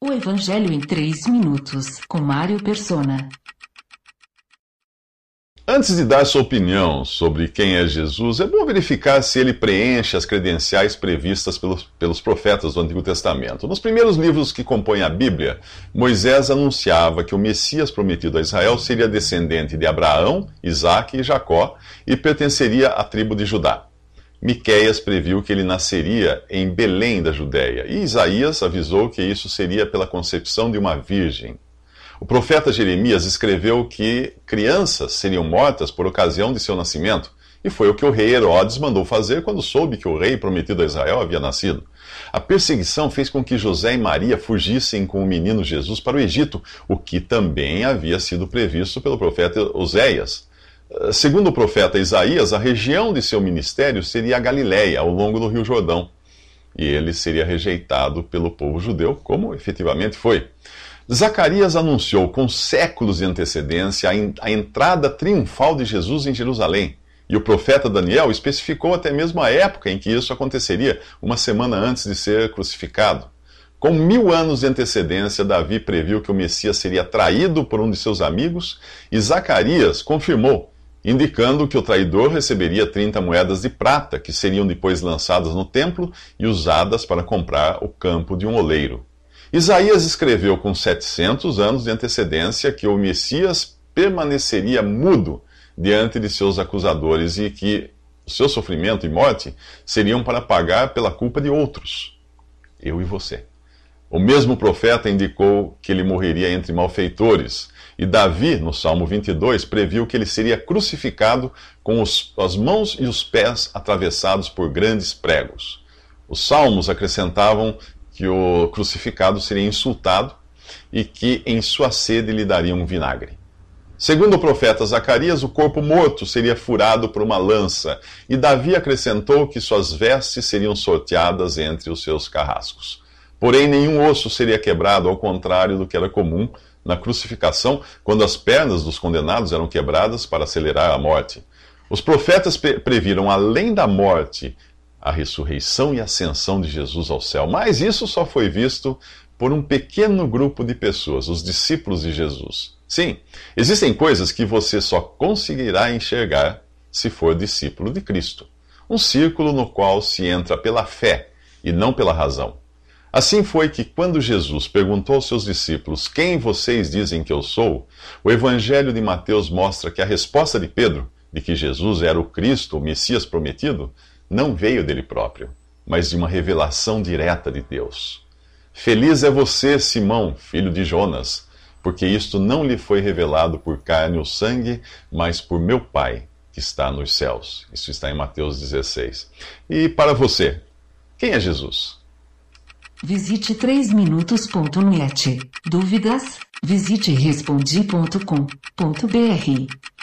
O Evangelho em 3 minutos, com Mário Persona. Antes de dar sua opinião sobre quem é Jesus, é bom verificar se ele preenche as credenciais previstas pelos, pelos profetas do Antigo Testamento. Nos primeiros livros que compõem a Bíblia, Moisés anunciava que o Messias prometido a Israel seria descendente de Abraão, Isaac e Jacó e pertenceria à tribo de Judá. Miqueias previu que ele nasceria em Belém da Judéia, e Isaías avisou que isso seria pela concepção de uma virgem. O profeta Jeremias escreveu que crianças seriam mortas por ocasião de seu nascimento, e foi o que o rei Herodes mandou fazer quando soube que o rei prometido a Israel havia nascido. A perseguição fez com que José e Maria fugissem com o menino Jesus para o Egito, o que também havia sido previsto pelo profeta Oséias. Eh, segundo o profeta Isaías, a região de seu ministério seria a Galiléia, ao longo do Rio Jordão, e ele seria rejeitado pelo povo judeu, como efetivamente foi. Zacarias anunciou com séculos de antecedência a entrada triunfal de Jesus em Jerusalém, e o profeta Daniel especificou até mesmo a época em que isso aconteceria, uma semana antes de ser crucificado. Com mil anos de antecedência, Davi previu que o Messias seria traído por um de seus amigos, e Zacarias confirmou indicando que o traidor receberia 30 moedas de prata, que seriam depois lançadas no templo e usadas para comprar o campo de um oleiro. Isaías escreveu com 700 anos de antecedência que o Messias permaneceria mudo diante de seus acusadores e que o seu sofrimento e morte seriam para pagar pela culpa de outros, eu e você. O mesmo profeta indicou que ele morreria entre malfeitores. E Davi, no Salmo 22, previu que ele seria crucificado com os, as mãos e os pés atravessados por grandes pregos. Os salmos acrescentavam que o crucificado seria insultado e que em sua sede lhe dariam um vinagre. Segundo o profeta Zacarias, o corpo morto seria furado por uma lança, e Davi acrescentou que suas vestes seriam sorteadas entre os seus carrascos. Porém, nenhum osso seria quebrado, ao contrário do que era comum na crucificação, quando as pernas dos condenados eram quebradas para acelerar a morte. Os profetas previram, além da morte, a ressurreição e ascensão de Jesus ao céu. Mas isso só foi visto por um pequeno grupo de pessoas, os discípulos de Jesus. Sim, existem coisas que você só conseguirá enxergar se for discípulo de Cristo. Um círculo no qual se entra pela fé e não pela razão. Assim foi que, quando Jesus perguntou aos seus discípulos quem vocês dizem que eu sou, o Evangelho de Mateus mostra que a resposta de Pedro, de que Jesus era o Cristo, o Messias prometido, não veio dele próprio, mas de uma revelação direta de Deus. Feliz é você, Simão, filho de Jonas, porque isto não lhe foi revelado por carne ou sangue, mas por meu Pai que está nos céus. Isso está em Mateus 16. E para você, quem é Jesus? Visite 3minutos.net. Dúvidas? Visite respondi.com.br.